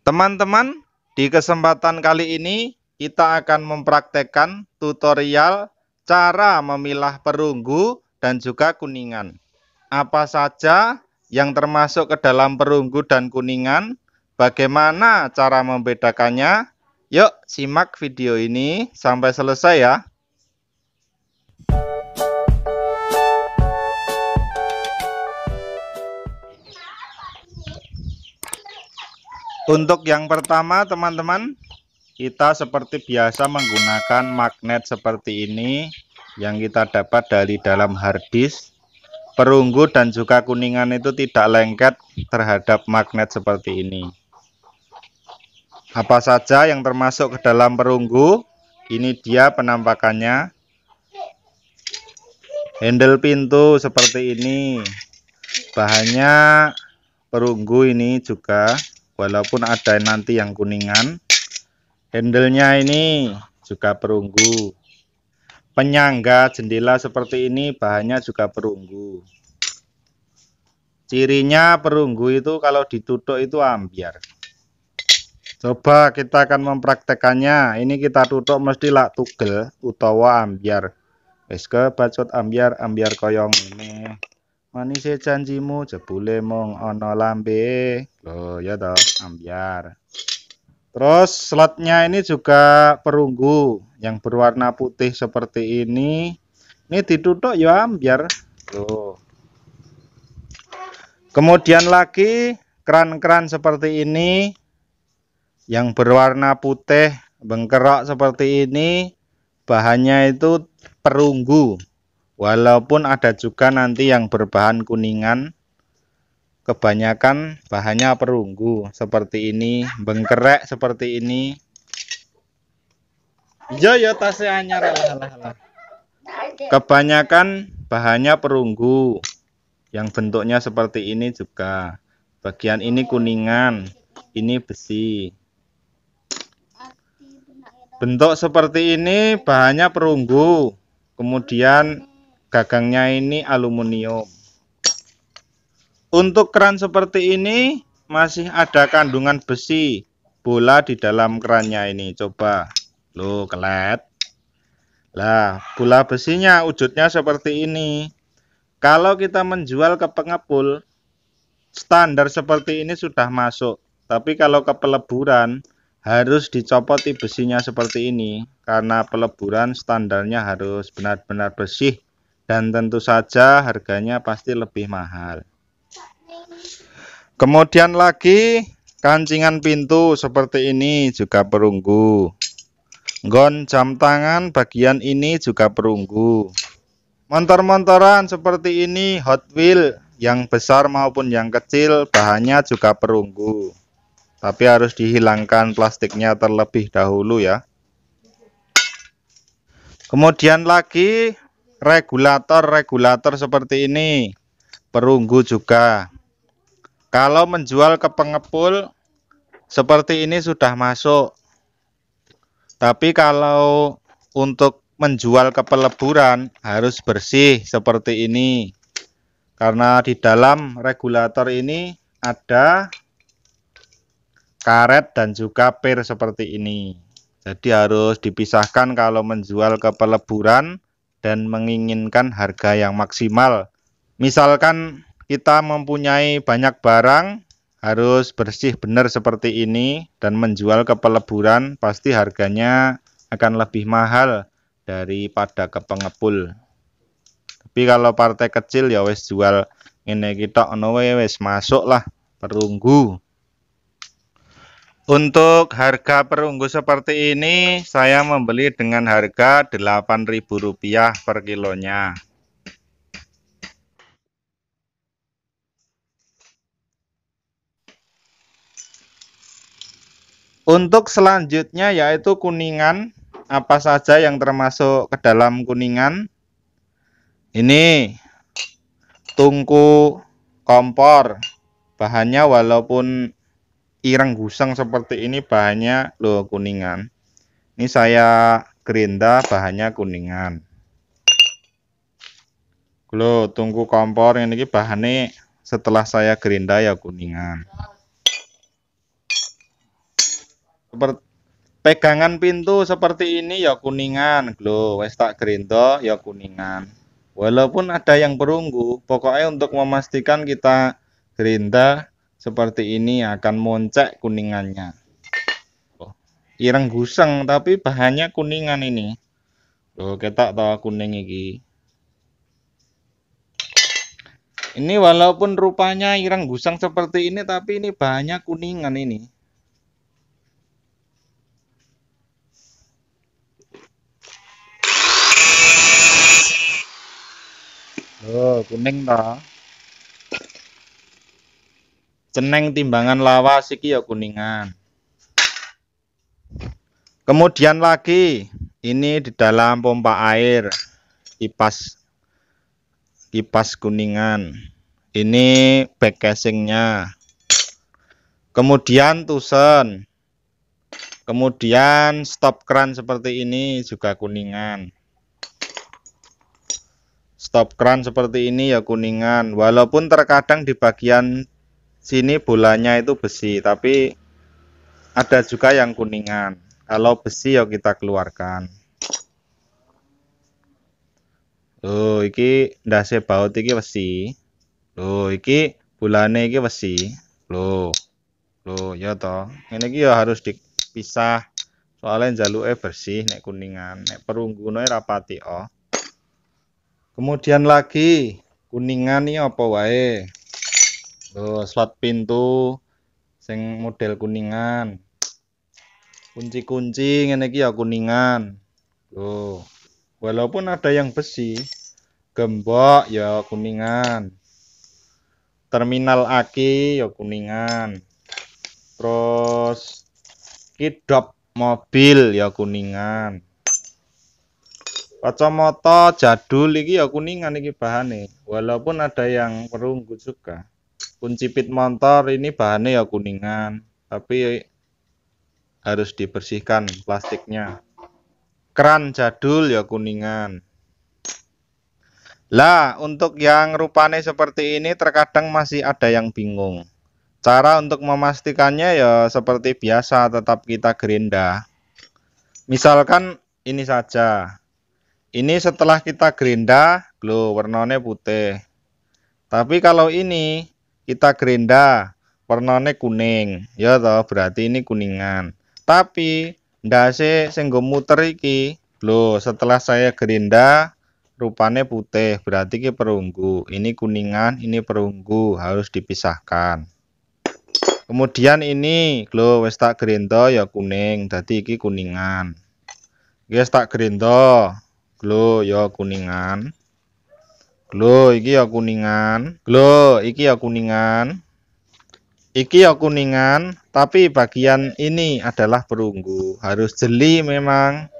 Teman-teman, di kesempatan kali ini kita akan mempraktekkan tutorial cara memilah perunggu dan juga kuningan. Apa saja yang termasuk ke dalam perunggu dan kuningan, bagaimana cara membedakannya? Yuk simak video ini sampai selesai ya. Untuk yang pertama teman-teman kita seperti biasa menggunakan magnet seperti ini yang kita dapat dari dalam harddisk perunggu dan juga kuningan itu tidak lengket terhadap magnet seperti ini apa saja yang termasuk ke dalam perunggu ini dia penampakannya handle pintu seperti ini bahannya perunggu ini juga walaupun ada nanti yang kuningan handlenya ini juga perunggu penyangga jendela seperti ini bahannya juga perunggu cirinya perunggu itu kalau ditutup itu ambiar coba kita akan mempraktekannya ini kita tutup mesti lak tugel utawa ambiar wis ke bacot ambiar ambiar koyong ini Manise janjimu jebule mong ana lambe. Loh, ya toh, ambiar. Terus slotnya ini juga perunggu yang berwarna putih seperti ini. Ini ditutup ya ambiar. Loh. Kemudian lagi keran-keran seperti ini yang berwarna putih bengkerok seperti ini. Bahannya itu perunggu Walaupun ada juga nanti yang berbahan kuningan, kebanyakan bahannya perunggu seperti ini, bengkerek seperti ini. Yo iya, yo iya, tasnya anyar Kebanyakan bahannya perunggu yang bentuknya seperti ini juga. Bagian ini kuningan, ini besi. Bentuk seperti ini bahannya perunggu. Kemudian gagangnya ini aluminium untuk keran seperti ini masih ada kandungan besi bola di dalam kerannya ini coba lo kelet lah bola besinya wujudnya seperti ini kalau kita menjual ke pengepul standar seperti ini sudah masuk tapi kalau ke peleburan harus dicopoti besinya seperti ini karena peleburan standarnya harus benar-benar bersih dan tentu saja harganya pasti lebih mahal. Kemudian lagi kancingan pintu seperti ini juga perunggu. Gon jam tangan bagian ini juga perunggu. Montor-montoran seperti ini Hot Wheel yang besar maupun yang kecil bahannya juga perunggu. Tapi harus dihilangkan plastiknya terlebih dahulu ya. Kemudian lagi regulator-regulator seperti ini perunggu juga kalau menjual ke pengepul seperti ini sudah masuk tapi kalau untuk menjual ke peleburan harus bersih seperti ini karena di dalam regulator ini ada karet dan juga per seperti ini jadi harus dipisahkan kalau menjual ke peleburan dan menginginkan harga yang maksimal. Misalkan kita mempunyai banyak barang, harus bersih benar seperti ini dan menjual ke peleburan, pasti harganya akan lebih mahal daripada ke pengepul. Tapi kalau partai kecil ya wes jual ini kita ono wes masuk lah perunggu. Untuk harga perunggu seperti ini saya membeli dengan harga Rp8.000 per kilonya. Untuk selanjutnya yaitu kuningan, apa saja yang termasuk ke dalam kuningan? Ini tungku kompor. Bahannya walaupun ireng gusang seperti ini bahannya loh kuningan. Ini saya gerinda bahannya kuningan. Lo tunggu kompor yang ini bahannya setelah saya gerinda ya kuningan. Seperti pegangan pintu seperti ini ya kuningan glo wes tak gerinda ya kuningan walaupun ada yang perunggu pokoknya untuk memastikan kita gerinda seperti ini akan moncek kuningannya oh, ireng guseng tapi bahannya kuningan ini loh ketak tahu kuning ini ini walaupun rupanya ireng guseng seperti ini tapi ini bahannya kuningan ini loh kuning dah. Jeneng timbangan lawas iki ya kuningan. Kemudian lagi ini di dalam pompa air kipas kipas kuningan. Ini back casingnya. Kemudian tusen. Kemudian stop kran seperti ini juga kuningan. Stop kran seperti ini ya kuningan. Walaupun terkadang di bagian sini bolanya itu besi tapi ada juga yang kuningan kalau besi ya kita keluarkan Oh iki ndak baut iki besi loh iki bulane iki besi loh loh ya toh ini ya harus dipisah soalnya jalur e bersih nek kuningan nek perunggu perunggunoe ya rapati oh kemudian lagi kuningan ini apa wae Loh, slot pintu sing model kuningan. Kunci-kunci ini ya kuningan. Loh. Walaupun ada yang besi, gembok ya kuningan. Terminal aki ya kuningan. Terus kidop mobil ya kuningan. Kacamata jadul ini ya kuningan ini nih Walaupun ada yang perunggu juga kunci pit motor ini bahannya ya kuningan tapi harus dibersihkan plastiknya keran jadul ya kuningan lah untuk yang rupanya seperti ini terkadang masih ada yang bingung cara untuk memastikannya ya seperti biasa tetap kita gerinda misalkan ini saja ini setelah kita gerinda glow warnanya putih tapi kalau ini kita gerinda warnanya kuning ya toh berarti ini kuningan tapi ndase sing muter iki lho setelah saya gerinda rupanya putih berarti ini perunggu ini kuningan ini perunggu harus dipisahkan kemudian ini lho wis tak gerinda ya kuning jadi iki kuningan wis tak gerinda lho ya kuningan lo, iki ya kuningan. lo, iki ya kuningan. Iki ya kuningan, tapi bagian ini adalah perunggu. Harus jeli memang.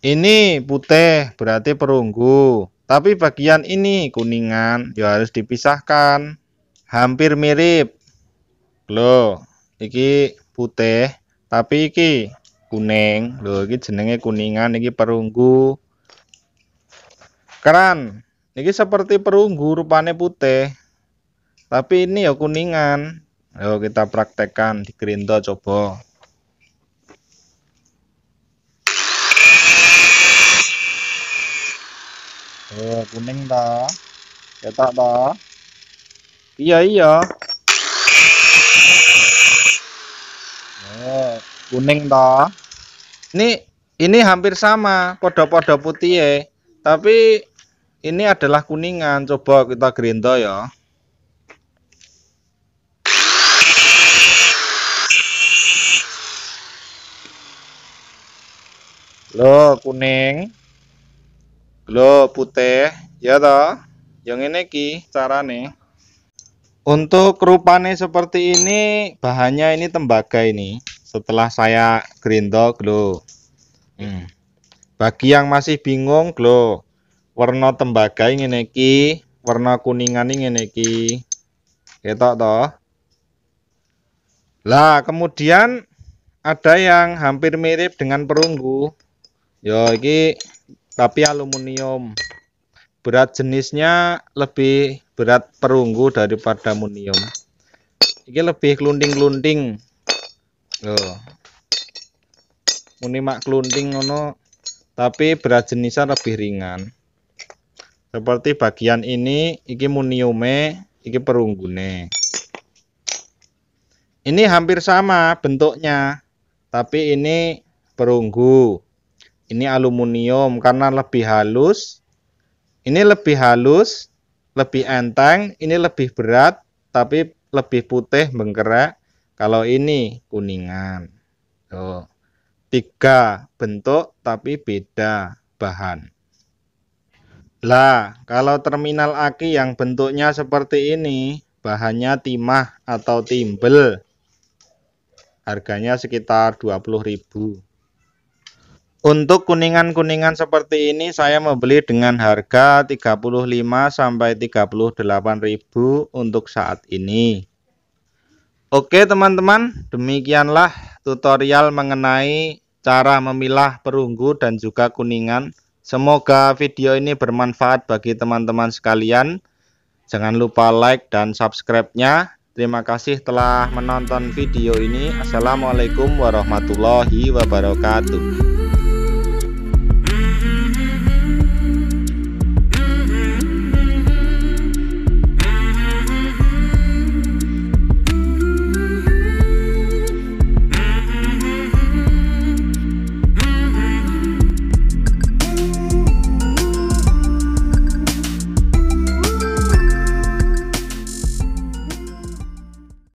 Ini putih, berarti perunggu. Tapi bagian ini kuningan, ya harus dipisahkan. Hampir mirip. Loh, iki putih, tapi iki kuning lho iki jenenge kuningan iki perunggu keren ini seperti perunggu rupanya putih tapi ini ya kuningan Ayo kita praktekkan di gerinda coba Oh, kuning dah kita dah iya iya oh, kuning dah ini ini hampir sama podo-podo putih ya tapi ini adalah kuningan coba kita gerinto ya lo kuning lo putih ya toh yang ini ki cara nih untuk rupanya seperti ini bahannya ini tembaga ini setelah saya dog lo. Hmm. Bagi yang masih bingung lo, warna tembaga ini neki warna kuningan ini neki kita toh? Lah, kemudian ada yang hampir mirip dengan perunggu. Yo iki tapi aluminium. Berat jenisnya lebih berat perunggu daripada aluminium. Iki lebih kelunting-kelunting lunding Yo. Muni mak klunting ngono tapi berat jenisnya lebih ringan. Seperti bagian ini iki muniume, iki perunggune. Ini hampir sama bentuknya, tapi ini perunggu. Ini aluminium karena lebih halus. Ini lebih halus, lebih enteng, ini lebih berat, tapi lebih putih menggerak kalau ini kuningan. Tuh. Tiga bentuk tapi beda bahan. Lah, kalau terminal aki yang bentuknya seperti ini, bahannya timah atau timbel. Harganya sekitar 20.000. Untuk kuningan-kuningan seperti ini saya membeli dengan harga 35 sampai 38.000 untuk saat ini. Oke teman-teman, demikianlah tutorial mengenai cara memilah perunggu dan juga kuningan. Semoga video ini bermanfaat bagi teman-teman sekalian. Jangan lupa like dan subscribe-nya. Terima kasih telah menonton video ini. Assalamualaikum warahmatullahi wabarakatuh.